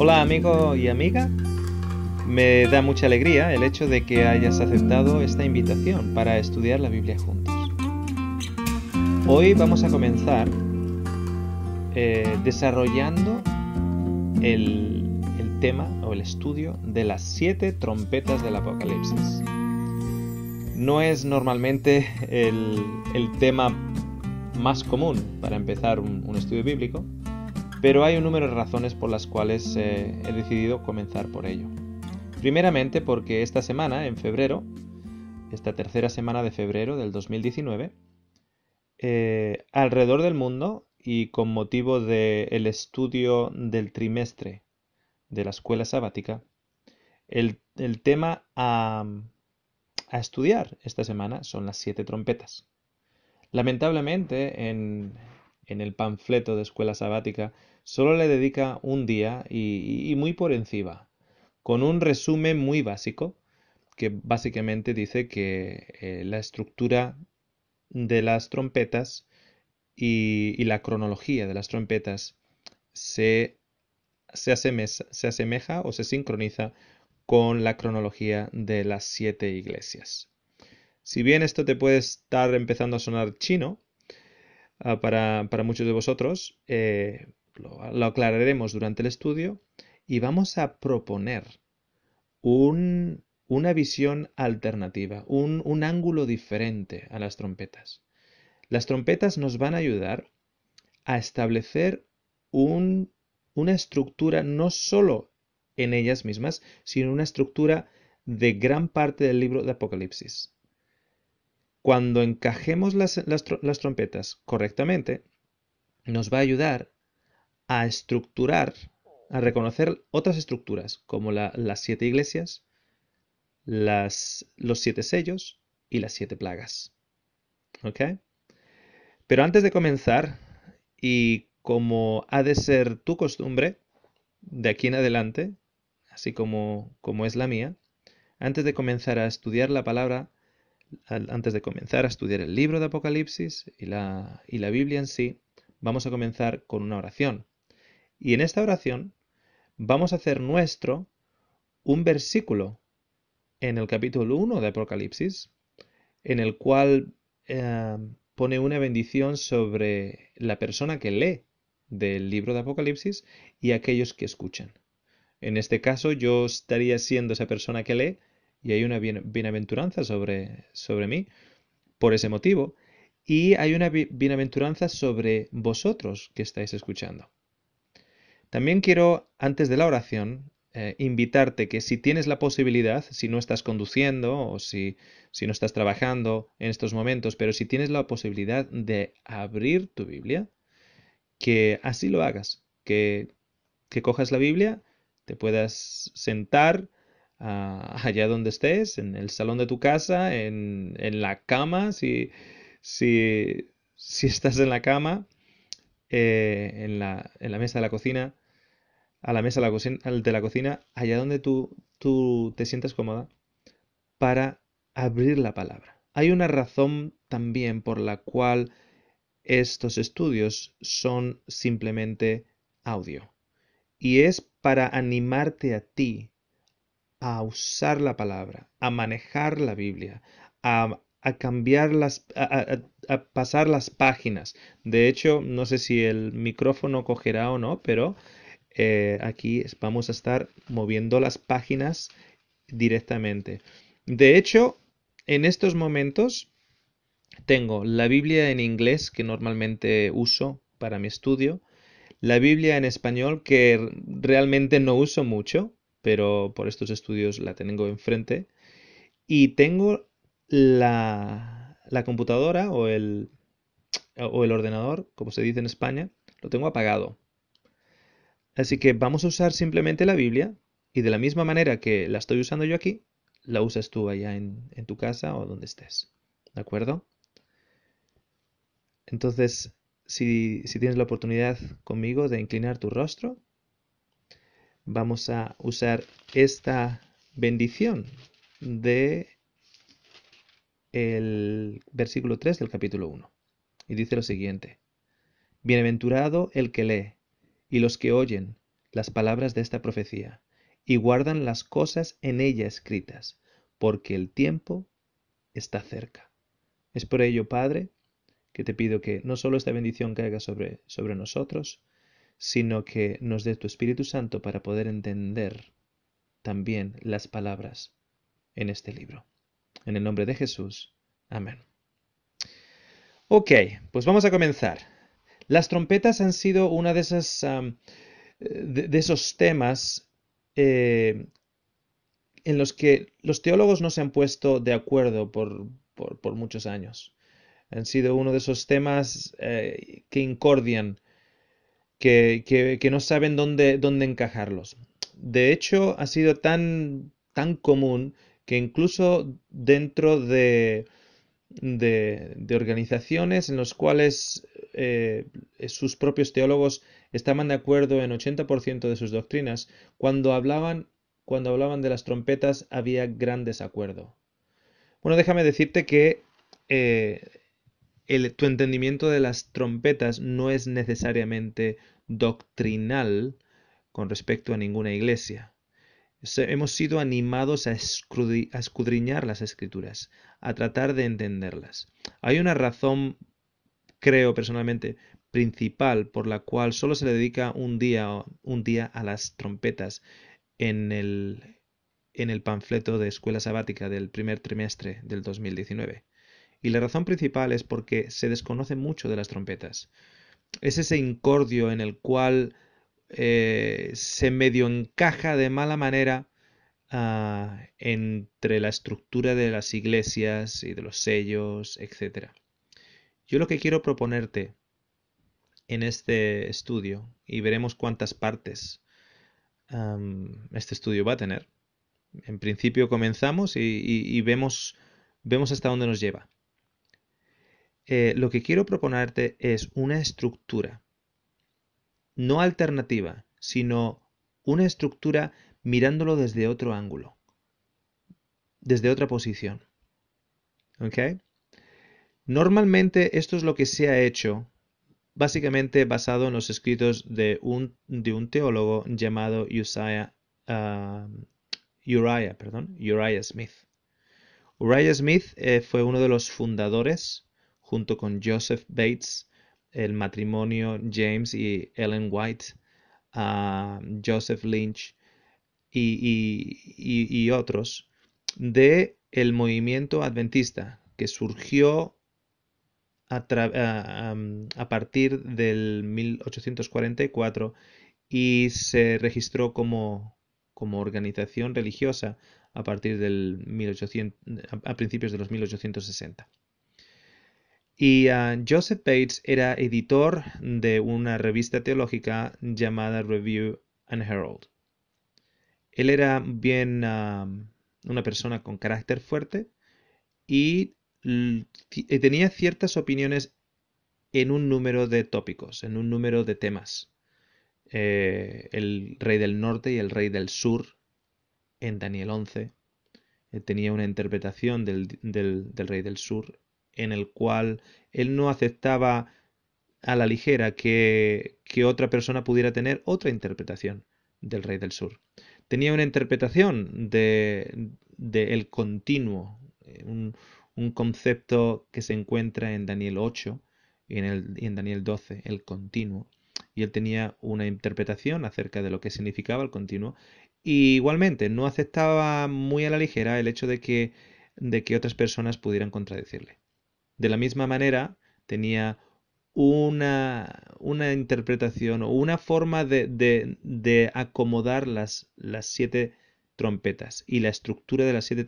Hola amigo y amiga, me da mucha alegría el hecho de que hayas aceptado esta invitación para estudiar la Biblia juntos. Hoy vamos a comenzar eh, desarrollando el, tema o el estudio de las siete trompetas del Apocalipsis. No es normalmente el, tema más común para empezar un estudio bíblico, pero hay un número de razones por las cuales eh, he decidido comenzar por ello. Primeramente porque esta semana, en febrero, esta tercera semana de febrero del 2019, eh, alrededor del mundo y con motivo del estudio del trimestre de la escuela sabática, el, tema a, a estudiar esta semana son las siete trompetas. Lamentablemente, en, en el panfleto de escuela sabática, solo le dedica un día y, muy por encima, con un resumen muy básico, que básicamente dice que eh, la estructura de las trompetas y, la cronología de las trompetas se, asemeja, se asemeja o se sincroniza con la cronología de las siete iglesias. Si bien esto te puede estar empezando a sonar chino, Ah, para, muchos de vosotros. Eh, lo, aclararemos durante el estudio y vamos a proponer una visión alternativa, un, ángulo diferente a las trompetas. Las trompetas nos van a ayudar a establecer una estructura no solo en ellas mismas, sino una estructura de gran parte del libro de Apocalipsis. Cuando encajemos las, trompetas correctamente, nos va a ayudar a estructurar, a reconocer otras estructuras, como las siete iglesias, los siete sellos y las siete plagas. ¿Ok? Pero antes de comenzar, y como ha de ser tu costumbre, de aquí en adelante, así como, como es la mía, antes de comenzar a estudiar la palabra, antes de comenzar a estudiar el libro de Apocalipsis y la, Biblia en sí, vamos a comenzar con una oración. Y en esta oración vamos a hacer nuestro un versículo en el capítulo 1 de Apocalipsis, en el cual eh, pone una bendición sobre la persona que lee del libro de Apocalipsis y aquellos que escuchan. En este caso yo estaría siendo esa persona que lee y hay una bienaventuranza sobre, sobre mí por ese motivo, y hay una bienaventuranza sobre vosotros que estáis escuchando. También quiero, antes de la oración, eh, invitarte que si tienes la posibilidad, si no estás conduciendo o si, si no estás trabajando en estos momentos, pero si tienes la posibilidad de abrir tu Biblia, que así lo hagas, que, que cojas la Biblia, te puedas sentar, allá donde estés, en el salón de tu casa, en, la cama, si, estás en la cama, eh, en, la, mesa de la cocina, a la mesa de la, cocina, allá donde tú, tú te sientas cómoda, para abrir la palabra. Hay una razón también por la cual estos estudios son simplemente audio. Y es para animarte a ti a usar la palabra, a manejar la Biblia, a, cambiar las, a, pasar las páginas. De hecho, no sé si el micrófono cogerá o no, pero eh, aquí vamos a estar moviendo las páginas directamente. De hecho, en estos momentos tengo la Biblia en inglés que normalmente uso para mi estudio, la Biblia en español que realmente no uso mucho, pero por estos estudios la tengo enfrente. Y tengo la, la computadora o el, o el ordenador, como se dice en España, lo tengo apagado. Así que vamos a usar simplemente la Biblia y de la misma manera que la estoy usando yo aquí, la usas tú allá en, tu casa o donde estés. ¿De acuerdo? Entonces, si tienes la oportunidad conmigo de inclinar tu rostro, vamos a usar esta bendición de el versículo 3 del capítulo 1. Y dice lo siguiente: Bienaventurado el que lee y los que oyen las palabras de esta profecía y guardan las cosas en ella escritas, porque el tiempo está cerca. Es por ello, Padre, que te pido que no solo esta bendición caiga sobre, sobre nosotros, sino que nos dé tu Espíritu Santo para poder entender también las palabras en este libro. En el nombre de Jesús. Amén. Ok, pues vamos a comenzar. Las trompetas han sido una de esas de, esos temas eh, en los que los teólogos no se han puesto de acuerdo por, por, muchos años. Han sido uno de esos temas eh, que incordian que, no saben dónde, dónde encajarlos. De hecho, ha sido tan, tan común que incluso dentro de, de, organizaciones en las cuales eh, sus propios teólogos estaban de acuerdo en 80% de sus doctrinas, cuando hablaban, cuando hablaban de las trompetas había gran desacuerdo. Bueno, déjame decirte que eh, tu entendimiento de las trompetas no es necesariamente doctrinal con respecto a ninguna iglesia. Hemos sido animados a, escudriñar las escrituras, a tratar de entenderlas. Hay una razón, creo personalmente, principal por la cual solo se le dedica un día, un día a las trompetas en el, en el panfleto de escuela sabática del primer trimestre del 2019 y la razón principal es porque se desconoce mucho de las trompetas. Es ese incordio en el cual eh, se medio encaja de mala manera ah, entre la estructura de las iglesias y de los sellos, etc. Yo lo que quiero proponerte en este estudio, y veremos cuántas partes este estudio va a tener, en principio comenzamos y, y vemos, vemos hasta dónde nos lleva. Eh, lo que quiero proponerte es una estructura, no alternativa, sino una estructura mirándolo desde otro ángulo, desde otra posición. Normalmente esto es lo que se ha hecho, básicamente basado en los escritos de un, teólogo llamado Uriah, um, Uriah Smith. Uriah Smith eh, fue uno de los fundadores junto con Joseph Bates, el matrimonio James y Ellen White, Joseph Lynch y, otros, de el movimiento adventista que surgió a, a partir del 1844 y se registró como, como organización religiosa a partir del 1800, a principios de los 1860. Y ah, Joseph Bates era editor de una revista teológica llamada Review and Herald. Él era bien ah, una persona con carácter fuerte y tenía ciertas opiniones en un número de tópicos, en un número de temas. Eh, el rey del norte y el rey del sur en Daniel 11. Eh, tenía una interpretación del, del rey del sur en el cual él no aceptaba a la ligera que, otra persona pudiera tener otra interpretación del rey del sur. Tenía una interpretación de, el continuo, eh, un, concepto que se encuentra en Daniel 8 y en, el, Daniel 12, el continuo. Y él tenía una interpretación acerca de lo que significaba el continuo. igualmente, no aceptaba muy a la ligera el hecho de que, de que otras personas pudieran contradecirle. De la misma manera, tenía una, interpretación o una forma de, acomodar las, las, siete trompetas y la estructura de las siete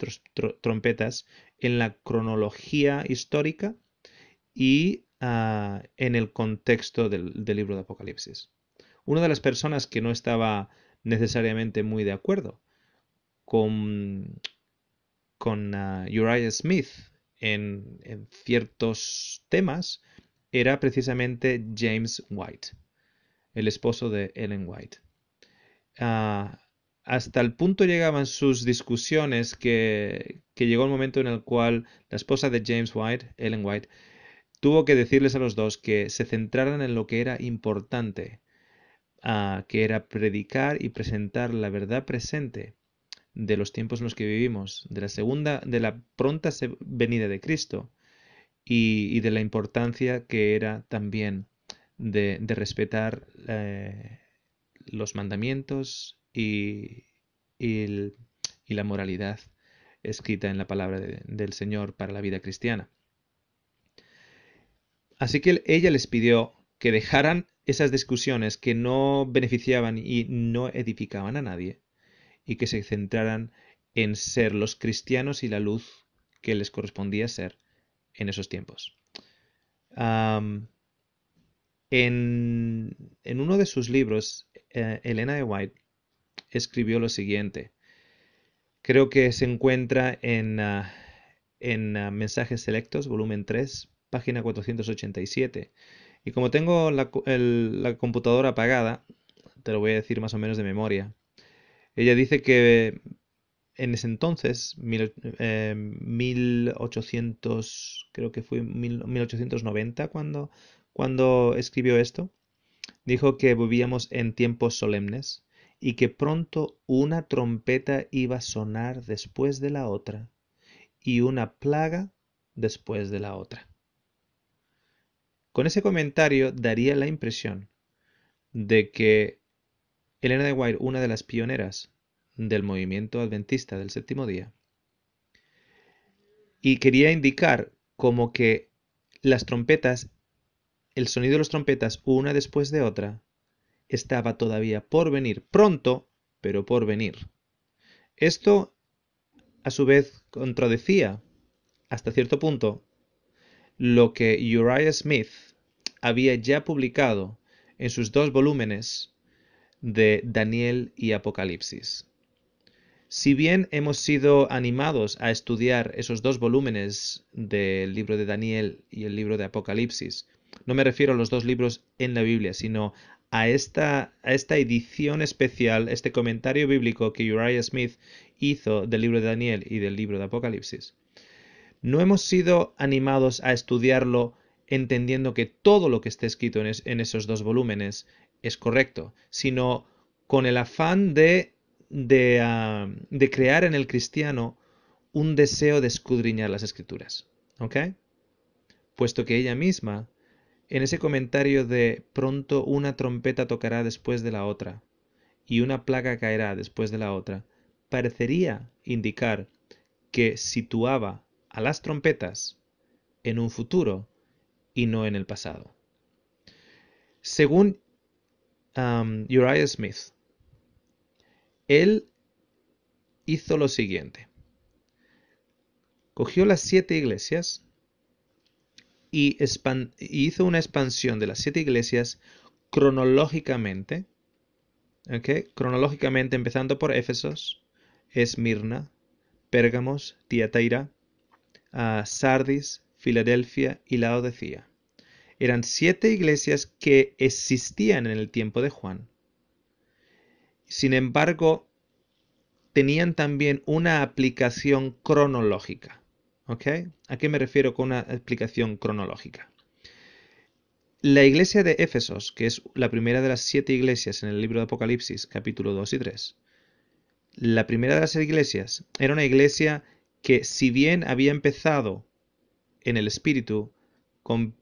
trompetas en la cronología histórica y ah, en el contexto del, libro de Apocalipsis. Una de las personas que no estaba necesariamente muy de acuerdo con, con ah, Uriah Smith, en, ciertos temas era precisamente James White, el esposo de Ellen White. Ah, hasta el punto llegaban sus discusiones que, llegó el momento en el cual la esposa de James White, Ellen White, tuvo que decirles a los dos que se centraran en lo que era importante, ah, que era predicar y presentar la verdad presente de los tiempos en los que vivimos, de la segunda, de la pronta venida de Cristo y, de la importancia que era también de, respetar eh, los mandamientos y, y, la moralidad escrita en la palabra del Señor para la vida cristiana. Así que ella les pidió que dejaran esas discusiones que no beneficiaban y no edificaban a nadie y que se centraran en ser los cristianos y la luz que les correspondía ser en esos tiempos. en, uno de sus libros, eh, Elena de White escribió lo siguiente. Creo que se encuentra en, ah, ah, Mensajes Selectos, volumen 3, página 487. Y como tengo la, la computadora apagada, te lo voy a decir más o menos de memoria. Ella dice que en ese entonces, eh, creo que fue 1890 cuando, cuando escribió esto, dijo que vivíamos en tiempos solemnes y que pronto una trompeta iba a sonar después de la otra y una plaga después de la otra. Con ese comentario daría la impresión de que Elena de White, una de las pioneras del movimiento adventista del séptimo día, y quería indicar como que las trompetas, el sonido de las trompetas una después de otra, estaba todavía por venir, pronto, pero por venir. Esto, a su vez, contradecía, hasta cierto punto, lo que Uriah Smith había ya publicado en sus dos volúmenes de Daniel y Apocalipsis. Si bien hemos sido animados a estudiar esos dos volúmenes del libro de Daniel y el libro de Apocalipsis, no me refiero a los dos libros en la Biblia, sino a esta, a esta edición especial, este comentario bíblico que Uriah Smith hizo del libro de Daniel y del libro de Apocalipsis. No hemos sido animados a estudiarlo entendiendo que todo lo que está escrito en, en esos dos volúmenes es correcto, sino con el afán de, de, crear en el cristiano un deseo de escudriñar las escrituras. ¿Ok? Puesto que ella misma, en ese comentario de pronto una trompeta tocará después de la otra y una plaga caerá después de la otra, parecería indicar que situaba a las trompetas en un futuro y no en el pasado. Según Uriah Smith. Él hizo lo siguiente. Cogió las siete iglesias y hizo una expansión de las siete iglesias cronológicamente. Cronológicamente empezando por Éfesos, Esmirna, Pérgamos, Tiataira, ah, Sardis, Filadelfia y Laodicea. Eran siete iglesias que existían en el tiempo de Juan. Sin embargo, tenían también una aplicación cronológica. ¿Ok? ¿A qué me refiero con una aplicación cronológica? La iglesia de Éfesos, que es la primera de las siete iglesias en el libro de Apocalipsis, capítulo 2 y 3, la primera de las iglesias era una iglesia que si bien había empezado en el espíritu, con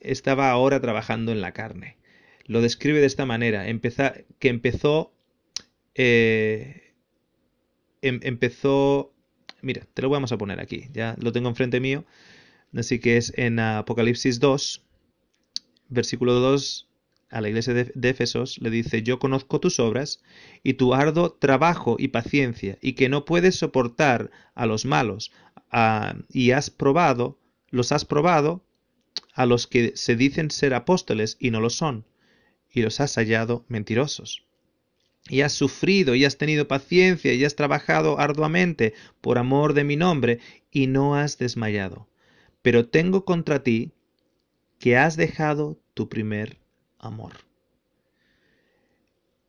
estaba ahora trabajando en la carne. Lo describe de esta manera, que empezó... Eh, em, empezó... Mira, te lo vamos a poner aquí, ya lo tengo enfrente mío. Así que es en Apocalipsis 2, versículo 2, a la iglesia de Éfesos le dice, yo conozco tus obras y tu arduo trabajo y paciencia, y que no puedes soportar a los malos, ah, y has probado, los has probado a los que se dicen ser apóstoles y no lo son, y los has hallado mentirosos. Y has sufrido, y has tenido paciencia, y has trabajado arduamente por amor de mi nombre, y no has desmayado. Pero tengo contra ti que has dejado tu primer amor.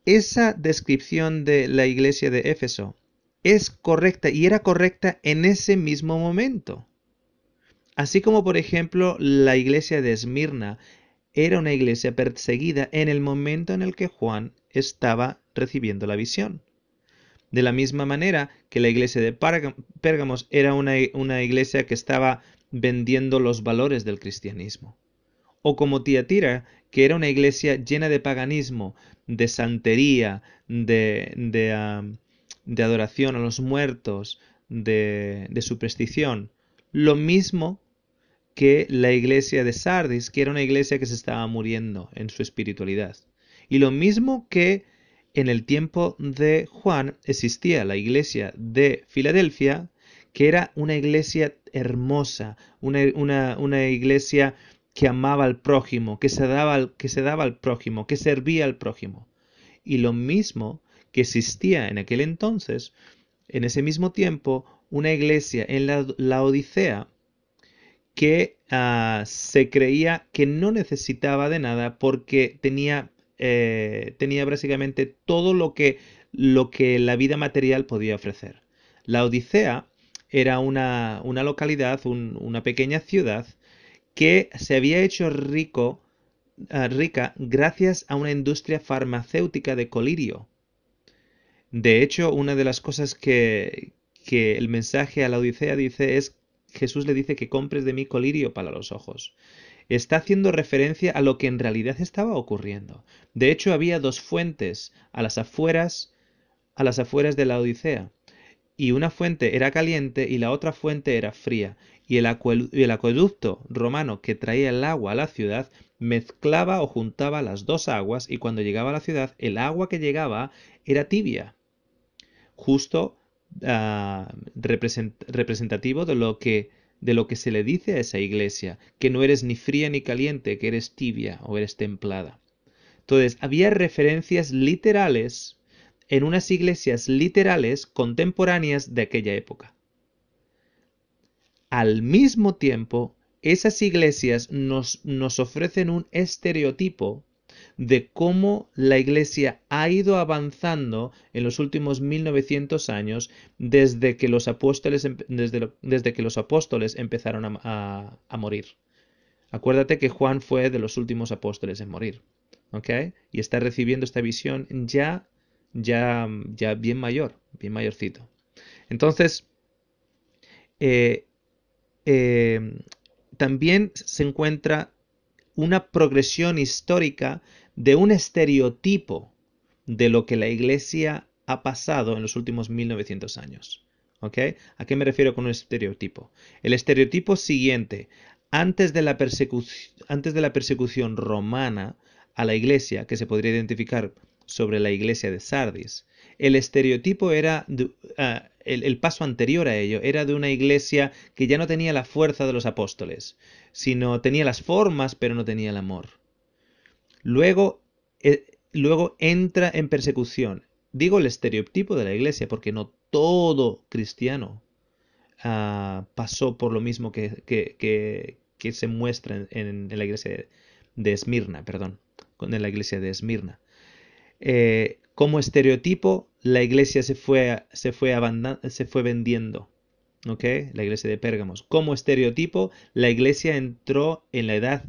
Esa descripción de la iglesia de Éfeso es correcta y era correcta en ese mismo momento. Así como por ejemplo la iglesia de Esmirna era una iglesia perseguida en el momento en el que Juan estaba recibiendo la visión. De la misma manera que la iglesia de Pérgamos era una, iglesia que estaba vendiendo los valores del cristianismo. O como Tiatira, que era una iglesia llena de paganismo, de santería, de, adoración a los muertos, de, de superstición. Lo mismo que la iglesia de Sardis, que era una iglesia que se estaba muriendo en su espiritualidad. Y lo mismo que en el tiempo de Juan existía la iglesia de Filadelfia, que era una iglesia hermosa, una, iglesia que amaba al prójimo, que se, daba que se daba al prójimo, que servía al prójimo. Y lo mismo que existía en aquel entonces, en ese mismo tiempo, una iglesia en la, Odisea que ah, se creía que no necesitaba de nada porque tenía, eh, tenía básicamente todo lo que, lo que la vida material podía ofrecer. La Odisea era una, localidad, una pequeña ciudad que se había hecho rico, ah, rica gracias a una industria farmacéutica de colirio. De hecho, una de las cosas que, que el mensaje a la Odisea dice es Jesús le dice que compres de mí colirio para los ojos. Está haciendo referencia a lo que en realidad estaba ocurriendo. De hecho, había dos fuentes a las afueras, a las afueras de la Odisea. Y una fuente era caliente y la otra fuente era fría. Y el, y el acueducto romano que traía el agua a la ciudad mezclaba o juntaba las dos aguas y cuando llegaba a la ciudad el agua que llegaba era tibia. Justo Ah, representativo de lo que de lo que se le dice a esa iglesia, que no eres ni fría ni caliente, que eres tibia o eres templada. Entonces, había referencias literales en unas iglesias literales contemporáneas de aquella época. Al mismo tiempo, esas iglesias nos, nos ofrecen un estereotipo de cómo la Iglesia ha ido avanzando en los últimos 1900 años desde que los apóstoles, desde, que los apóstoles empezaron a, morir. Acuérdate que Juan fue de los últimos apóstoles en morir. Y está recibiendo esta visión ya, ya, ya bien mayor, bien mayorcito. Entonces, eh, eh, también se encuentra una progresión histórica de un estereotipo de lo que la iglesia ha pasado en los últimos 1900 años. ¿Ok? ¿A qué me refiero con un estereotipo? El estereotipo siguiente, antes de la, persecución antes de la persecución romana a la iglesia, que se podría identificar sobre la iglesia de Sardis, el estereotipo era, ah, el, paso anterior a ello, era de una iglesia que ya no tenía la fuerza de los apóstoles, sino tenía las formas, pero no tenía el amor. Luego, eh, luego entra en persecución. Digo el estereotipo de la iglesia, porque no todo cristiano ah, pasó por lo mismo que, que, que, se muestra en, la iglesia de, Esmirna, perdón, eh, en la iglesia de Esmirna. como estereotipo, la iglesia se fue, se fue, se fue vendiendo. Okay, la iglesia de Pérgamos. Como estereotipo, la iglesia entró en la edad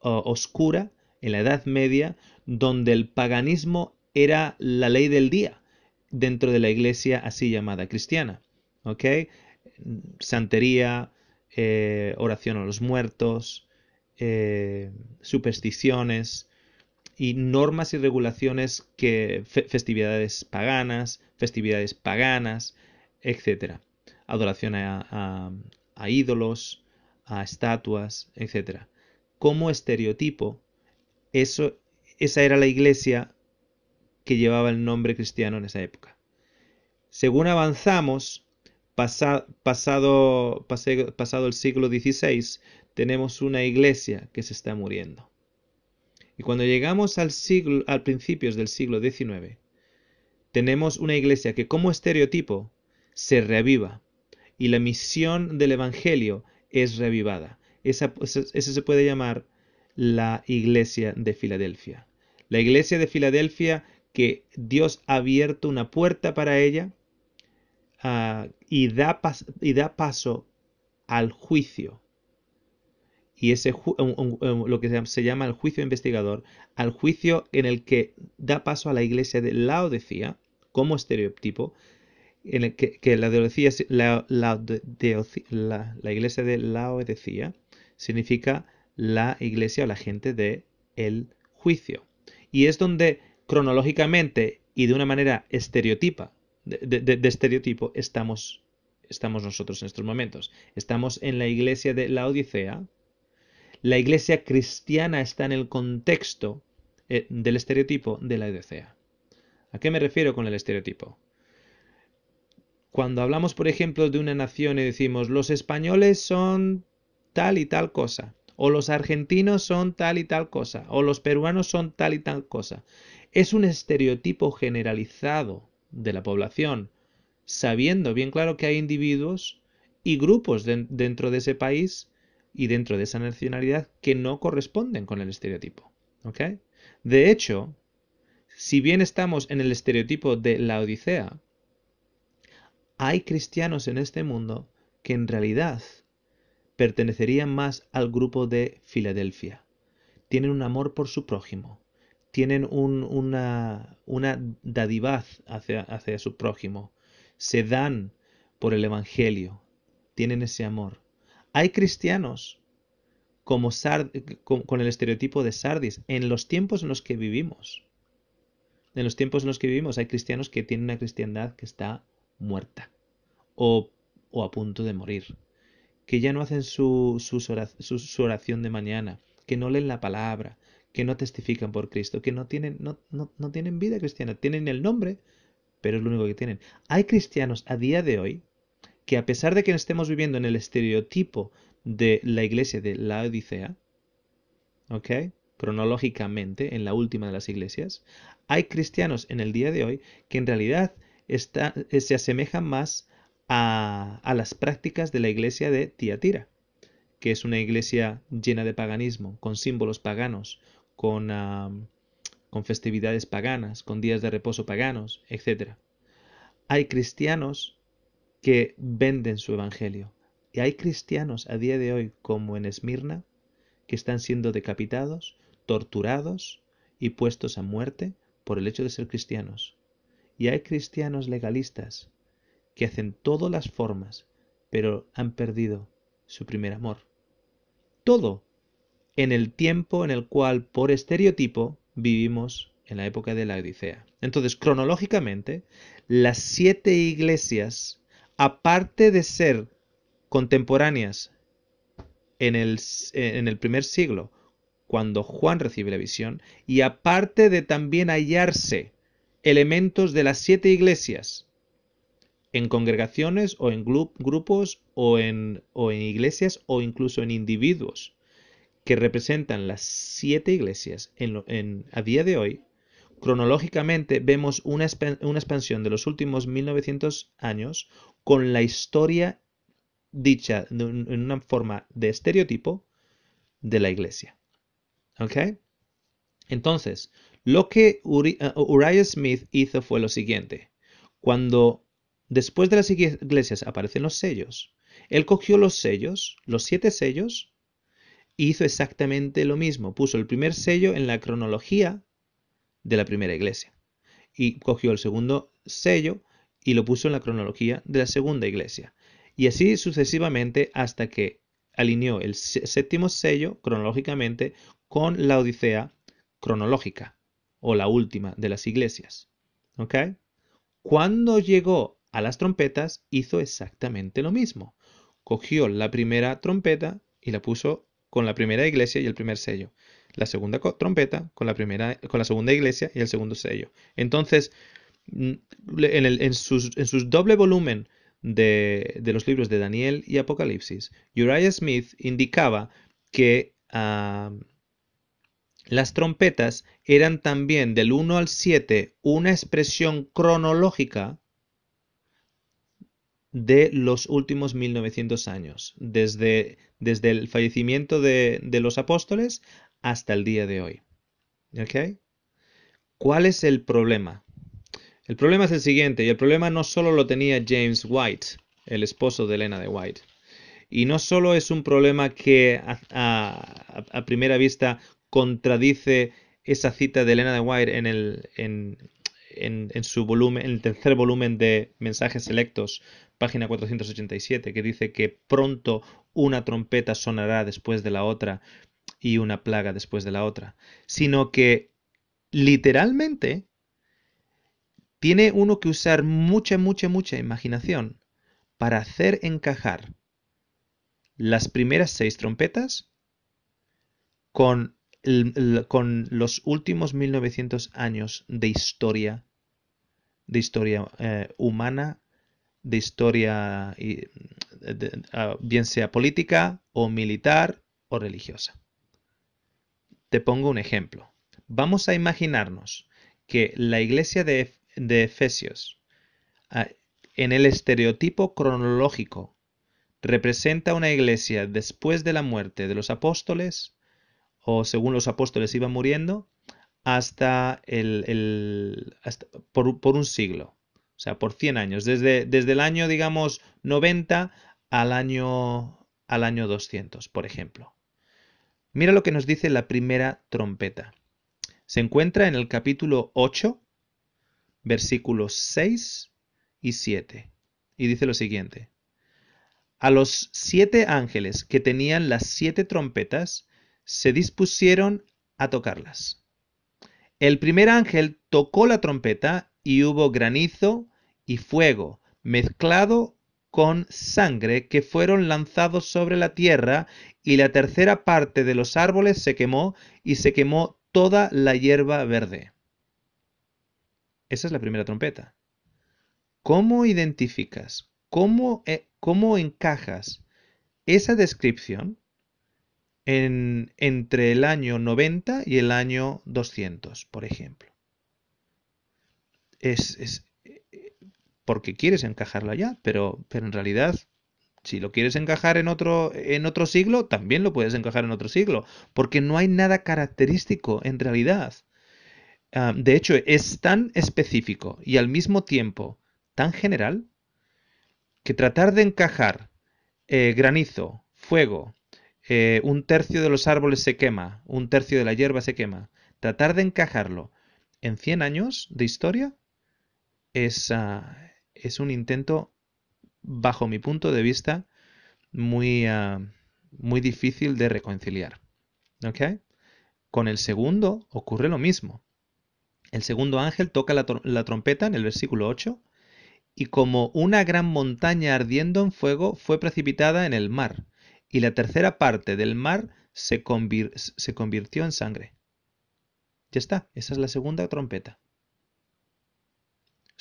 oscura en la Edad Media, donde el paganismo era la ley del día dentro de la iglesia así llamada cristiana. ¿Ok? Santería, eh, oración a los muertos, eh, supersticiones y normas y regulaciones que festividades paganas, festividades paganas, etc. Adoración a, a ídolos, a estatuas, etc. Como estereotipo eso, esa era la iglesia que llevaba el nombre cristiano en esa época. Según avanzamos, pasado, pasado el siglo XVI, tenemos una iglesia que se está muriendo. Y cuando llegamos al siglo, al principios del siglo XIX, tenemos una iglesia que como estereotipo se reaviva y la misión del Evangelio es revivada. Esa, se puede llamar la iglesia de Filadelfia. La iglesia de Filadelfia que Dios ha abierto una puerta para ella ah, y, da y da paso al juicio. Y ese lo que se llama el juicio investigador, al juicio en el que da paso a la iglesia de Laodicea como estereotipo, en el que, la, la, la, la, iglesia de Laodicea significa la iglesia o la gente de el juicio. Y es donde cronológicamente y de una manera estereotipa, de, estereotipo, estamos, estamos nosotros en estos momentos. Estamos en la iglesia de la Odisea. La iglesia cristiana está en el contexto eh, del estereotipo de la Odisea. ¿A qué me refiero con el estereotipo? Cuando hablamos, por ejemplo, de una nación y decimos los españoles son tal y tal cosa, o los argentinos son tal y tal cosa, o los peruanos son tal y tal cosa. Es un estereotipo generalizado de la población, sabiendo bien claro que hay individuos y grupos dentro de ese país y dentro de esa nacionalidad que no corresponden con el estereotipo. De hecho, si bien estamos en el estereotipo de la Odisea, hay cristianos en este mundo que en realidad pertenecerían más al grupo de Filadelfia. Tienen un amor por su prójimo, tienen una, una, dadivaz hacia, hacia su prójimo, se dan por el Evangelio, tienen ese amor. Hay cristianos como con, el estereotipo de Sardis en los tiempos en los que vivimos. En los tiempos en los que vivimos hay cristianos que tienen una cristiandad que está muerta o, o a punto de morir que ya no hacen su, su, oración de mañana, que no leen la palabra, que no testifican por Cristo, que no tienen, no, no, tienen vida cristiana, tienen el nombre, pero es lo único que tienen. Hay cristianos a día de hoy que a pesar de que estemos viviendo en el estereotipo de la iglesia de la Odisea, ¿ok? Cronológicamente, en la última de las iglesias, hay cristianos en el día de hoy que en realidad está, se asemejan más a, las prácticas de la iglesia de Tiatira, que es una iglesia llena de paganismo, con símbolos paganos, con, con festividades paganas, con días de reposo paganos, etc. Hay cristianos que venden su evangelio. Y hay cristianos a día de hoy, como en Esmirna, que están siendo decapitados, torturados y puestos a muerte por el hecho de ser cristianos. Y hay cristianos legalistas que hacen todas las formas, pero han perdido su primer amor. Todo en el tiempo en el cual, por estereotipo, vivimos en la época de la Odisea. Entonces, cronológicamente, las siete iglesias, aparte de ser contemporáneas en el, en el primer siglo, cuando Juan recibe la visión, y aparte de también hallarse elementos de las siete iglesias en congregaciones o en grupos o en, en iglesias o incluso en individuos que representan las siete iglesias en a día de hoy, cronológicamente vemos una, una, expansión de los últimos 1900 años con la historia dicha en una forma de estereotipo de la iglesia. Entonces, lo que eh, Uriah Smith hizo fue lo siguiente. Cuando Después de las iglesias aparecen los sellos. Él cogió los sellos, los siete sellos, e hizo exactamente lo mismo. Puso el primer sello en la cronología de la primera iglesia. Y cogió el segundo sello y lo puso en la cronología de la segunda iglesia. Y así sucesivamente hasta que alineó el séptimo sello cronológicamente con la Odisea cronológica o la última de las iglesias. ¿Ok? Cuando llegó a las trompetas hizo exactamente lo mismo. Cogió la primera trompeta y la puso con la primera iglesia y el primer sello. La segunda trompeta con la, primera, con la segunda iglesia y el segundo sello. Entonces, mm, en, su sus, doble volumen de, los libros de Daniel y Apocalipsis, Uriah Smith indicaba que las trompetas eran también del 1 al 7 una expresión cronológica de los últimos 1900 años, desde, desde el fallecimiento de, los apóstoles hasta el día de hoy. ¿Okay? ¿Cuál es el problema? El problema es el siguiente, y el problema no solo lo tenía James White, el esposo de Elena de White, y no solo es un problema que a, primera vista contradice esa cita de Elena de White en, el, en, su volumen, en el tercer volumen de Mensajes Selectos página 487, que dice que pronto una trompeta sonará después de la otra y una plaga después de la otra, sino que literalmente tiene uno que usar mucha, mucha, mucha imaginación para hacer encajar las primeras seis trompetas con, con los últimos 1900 años de historia, de historia eh, humana de historia, y, eh, ah, bien sea política o militar o religiosa. Te pongo un ejemplo. Vamos a imaginarnos que la iglesia de, Efesios, ah, en el estereotipo cronológico, representa una iglesia después de la muerte de los apóstoles, o según los apóstoles iban muriendo, hasta el, por un siglo o sea, por 100 años, desde, desde el año, digamos, 90 al año, al año 200, por ejemplo. Mira lo que nos dice la primera trompeta. Se encuentra en el capítulo 8, versículos 6 y 7. Y dice lo siguiente. A los siete ángeles que tenían las siete trompetas, se dispusieron a tocarlas. El primer ángel tocó la trompeta y hubo granizo, y fuego, mezclado con sangre que fueron lanzados sobre la tierra, y la tercera parte de los árboles se quemó, y se quemó toda la hierba verde. Esa es la primera trompeta. ¿Cómo identificas, cómo, eh, encajas esa descripción entre el año 90 y el año 200, por ejemplo? Es, es, porque quieres encajarlo allá, pero, pero en realidad si lo quieres encajar en otro, en otro siglo, también lo puedes encajar en otro siglo, porque no hay nada característico en realidad. Ah, de hecho, es tan específico y al mismo tiempo tan general que tratar de encajar eh, granizo, fuego, eh, un tercio de los árboles se quema, un tercio de la hierba se quema, tratar de encajarlo en 100 años de historia es, ah, es un intento, bajo mi punto de vista, muy, ah, muy difícil de reconciliar. ¿Ok? Con el segundo ocurre lo mismo. El segundo ángel toca la, trompeta en el versículo 8 y como una gran montaña ardiendo en fuego fue precipitada en el mar y la tercera parte del mar se, se convirtió en sangre. Ya está, esa es la segunda trompeta.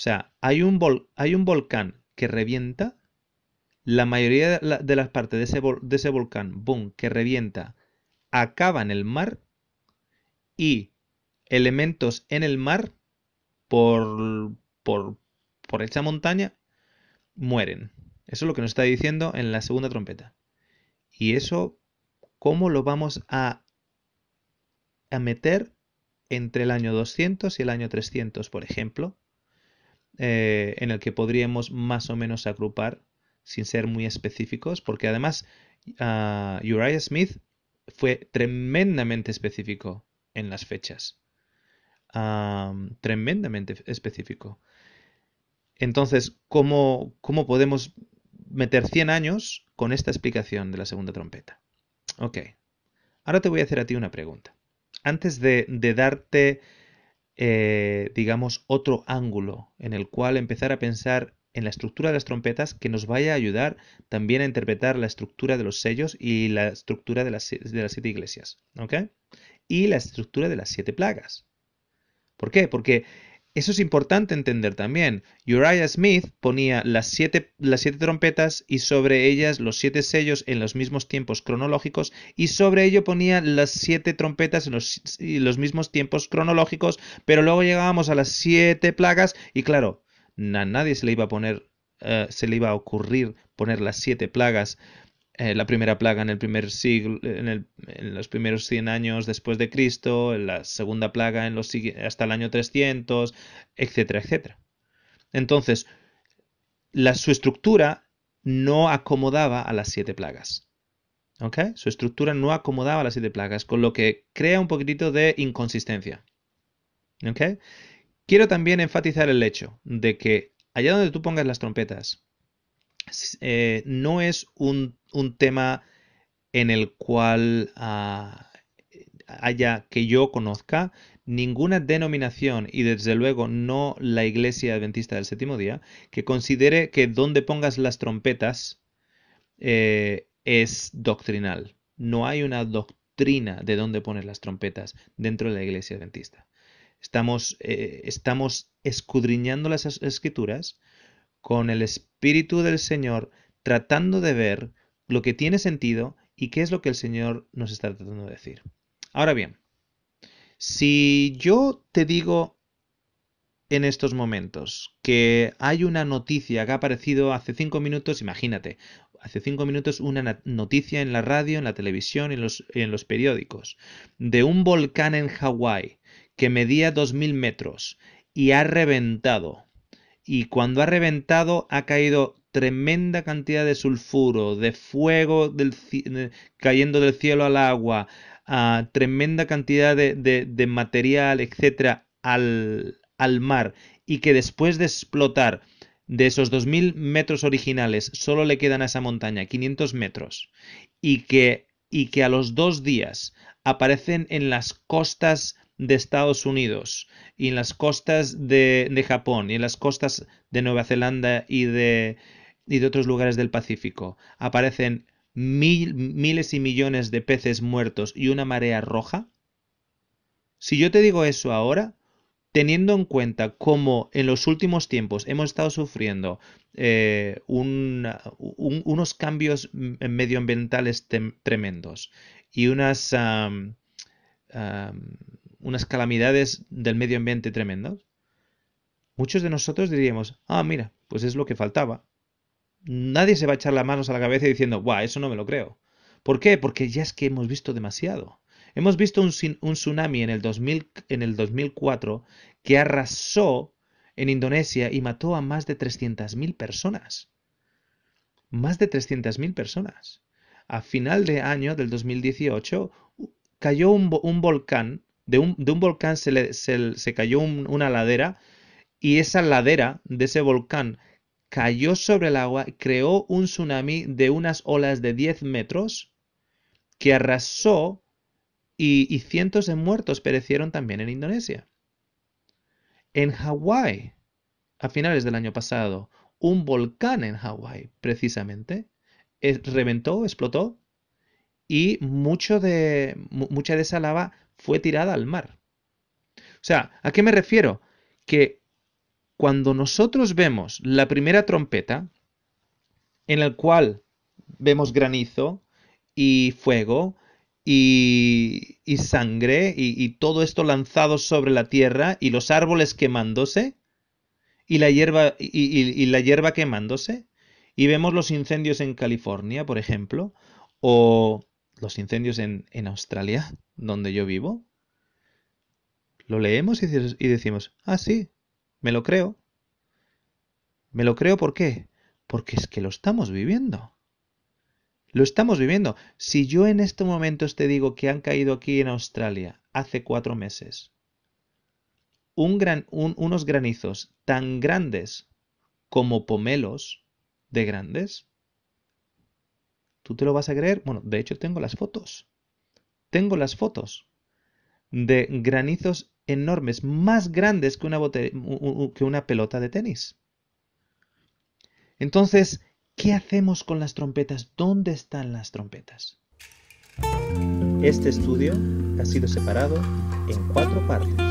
O sea, hay un, volcán que revienta, la mayoría de, las partes de ese, volcán, boom, que revienta, acaba en el mar y elementos en el mar por, por, montaña mueren. Eso es lo que nos está diciendo en la segunda trompeta. Y eso, ¿cómo lo vamos a, a meter entre el año 200 y el año 300, por ejemplo? Eh, en el que podríamos más o menos agrupar sin ser muy específicos, porque además ah, Uriah Smith fue tremendamente específico en las fechas. tremendamente específico. Entonces, ¿cómo, ¿cómo podemos meter 100 años con esta explicación de la segunda trompeta? Ok. Ahora te voy a hacer a ti una pregunta. Antes de, de darte eh, digamos, otro ángulo en el cual empezar a pensar en la estructura de las trompetas que nos vaya a ayudar también a interpretar la estructura de los sellos y la estructura de las, de las siete iglesias. ¿Ok? Y la estructura de las siete plagas. ¿Por qué? Porque eso es importante entender también. Uriah Smith ponía las siete, las trompetas y sobre ellas los siete sellos en los mismos tiempos cronológicos y sobre ello ponía las siete trompetas en los, mismos tiempos cronológicos, pero luego llegábamos a las siete plagas y claro, a nadie se le iba a poner, eh, se le iba a ocurrir poner las siete plagas eh, la primera plaga en el primer siglo, en, los primeros 100 años después de Cristo, la segunda plaga en los, hasta el año 300, etcétera, etcétera. Entonces, la, su estructura no acomodaba a las siete plagas. ¿Ok? Su estructura no acomodaba a las siete plagas, con lo que crea un poquitito de inconsistencia. ¿Ok? Quiero también enfatizar el hecho de que allá donde tú pongas las trompetas, eh, no es un un tema en el cual ah, haya que yo conozca ninguna denominación y desde luego no la iglesia adventista del séptimo día que considere que donde pongas las trompetas eh, es doctrinal. No hay una doctrina de dónde pones las trompetas dentro de la iglesia adventista. Estamos, eh, estamos escudriñando las escrituras con el Espíritu del Señor, tratando de ver lo que tiene sentido y qué es lo que el Señor nos está tratando de decir. Ahora bien, si yo te digo en estos momentos que hay una noticia que ha aparecido hace cinco minutos, imagínate, hace cinco minutos una noticia en la radio, en la televisión, en los, en los periódicos, de un volcán en Hawái que medía 2.000 metros y ha reventado. Y cuando ha reventado ha caído tremenda cantidad de sulfuro, de fuego cayendo del cielo al agua, ah, tremenda cantidad de, material, etcétera, al, mar, y que después de explotar de esos 2.000 metros originales, solo le quedan a esa montaña 500 metros, y que, y que a los dos días aparecen en las costas de Estados Unidos y en las costas de Japón y en las costas de Nueva Zelanda y de, y de otros lugares del Pacífico aparecen mil, miles y millones de peces muertos y una marea roja? Si yo te digo eso ahora, teniendo en cuenta cómo en los últimos tiempos hemos estado sufriendo eh, unos cambios medioambientales tremendos y unas, unas calamidades del medio ambiente tremendos, muchos de nosotros diríamos, ah, mira, pues es lo que faltaba nadie se va a echar las manos a la cabeza diciendo, guau, eso no me lo creo. ¿Por qué? Porque ya es que hemos visto demasiado. Hemos visto un, tsunami en el, en el 2004 que arrasó en Indonesia y mató a más de 300.000 personas. Más de 300.000 personas. A final de año del 2018 cayó un, volcán, de un, volcán se, se cayó una ladera y esa ladera de ese volcán cayó sobre el agua, creó un tsunami de unas olas de 10 metros que arrasó y, cientos de muertos perecieron también en Indonesia. En Hawái, a finales del año pasado, un volcán en Hawái, precisamente, reventó, explotó y mucho de, mucha de esa lava fue tirada al mar. O sea, ¿a qué me refiero? Que cuando nosotros vemos la primera trompeta, en el cual vemos granizo y fuego y, sangre y, todo esto lanzado sobre la tierra y los árboles quemándose y la hierba, y, la hierba quemándose, y vemos los incendios en California, por ejemplo, o los incendios en, Australia, donde yo vivo, lo leemos y decimos, ah, sí, me lo creo. Me lo creo ¿por qué? Porque es que lo estamos viviendo. Lo estamos viviendo. Si yo en estos momentos te digo que han caído aquí en Australia hace cuatro meses un gran, unos granizos tan grandes como pomelos de grandes, ¿tú te lo vas a creer? Bueno, de hecho tengo las fotos. Tengo las fotos de granizos enormes, más grandes que una, que una pelota de tenis. Entonces, ¿qué hacemos con las trompetas? ¿Dónde están las trompetas? Este estudio ha sido separado en cuatro partes.